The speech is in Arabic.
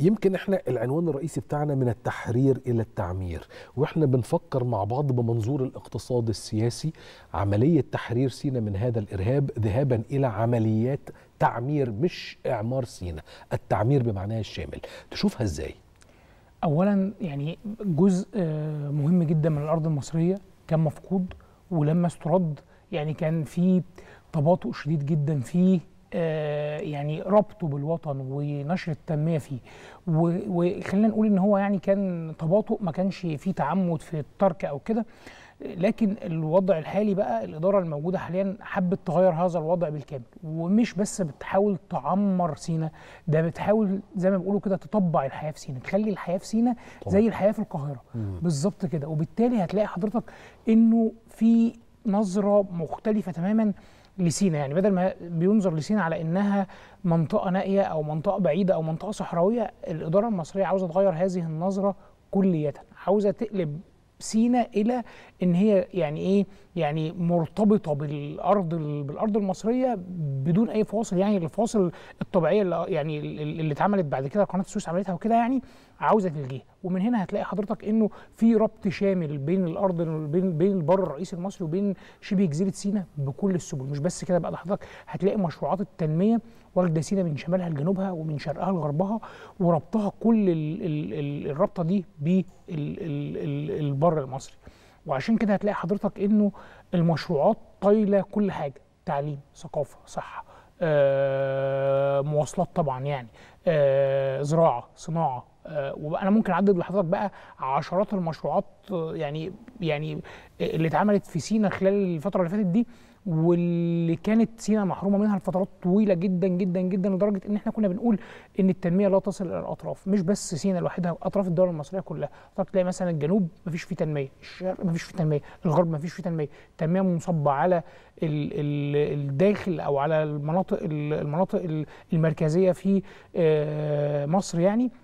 يمكن احنا العنوان الرئيسي بتاعنا من التحرير الى التعمير واحنا بنفكر مع بعض بمنظور الاقتصاد السياسي عمليه تحرير سينا من هذا الارهاب ذهابا الى عمليات تعمير مش اعمار سينا التعمير بمعناها الشامل تشوفها ازاي اولا يعني جزء آه، مهم جدا من الارض المصريه كان مفقود ولما استرد يعني كان في تباطؤ شديد جدا فيه آه، يعني ربطه بالوطن ونشر التنميه فيه وخلينا نقول ان هو يعني كان تباطؤ ما كانش فيه تعمد في الترك او كده لكن الوضع الحالي بقى الاداره الموجوده حاليا حبت تغير هذا الوضع بالكامل ومش بس بتحاول تعمر سينا ده بتحاول زي ما بيقولوا كده تطبع الحياه في سينا تخلي الحياه في سينا زي الحياه في القاهره بالظبط كده وبالتالي هتلاقي حضرتك انه في نظره مختلفه تماما لسينا يعني بدل ما بينظر لسينا على انها منطقه نائيه او منطقه بعيده او منطقه صحراويه الاداره المصريه عاوزه تغير هذه النظره كليه عاوزه تقلب سينا الى ان هي يعني ايه يعني مرتبطه بالارض بالارض المصريه بدون اي فواصل يعني الفواصل الطبيعيه اللي يعني اللي اتعملت بعد كده قناه السويس عملتها وكده يعني عاوزه تلغيها ومن هنا هتلاقي حضرتك انه في ربط شامل بين الارض بين بين البر الرئيسي المصري وبين شبه جزيره سيناء بكل السبل مش بس كده بقى حضرتك هتلاقي مشروعات التنميه واخده سينا من شمالها لجنوبها ومن شرقها لغربها وربطها كل الـ الـ الـ الرابطه دي بالبر المصري وعشان كده هتلاقي حضرتك انه المشروعات طايله كل حاجه تعليم ثقافه صحه آه، مواصلات طبعا يعني آه، زراعه صناعه آه، وانا ممكن اعدد لحضرتك بقى عشرات المشروعات يعني يعني اللي اتعملت في سينا خلال الفتره اللي فاتت دي واللي كانت سينا محرومه منها لفترات طويله جدا جدا جدا لدرجه ان احنا كنا بنقول ان التنميه لا تصل الى الاطراف مش بس سينا لوحدها اطراف الدوله المصريه كلها تلاقي مثلا الجنوب مفيش فيه تنميه الشرق مفيش فيه تنميه الغرب مفيش فيه تنميه التنميه منصبه على ال ال الداخل او على المناطق المناطق المركزيه في آه، مصر يعني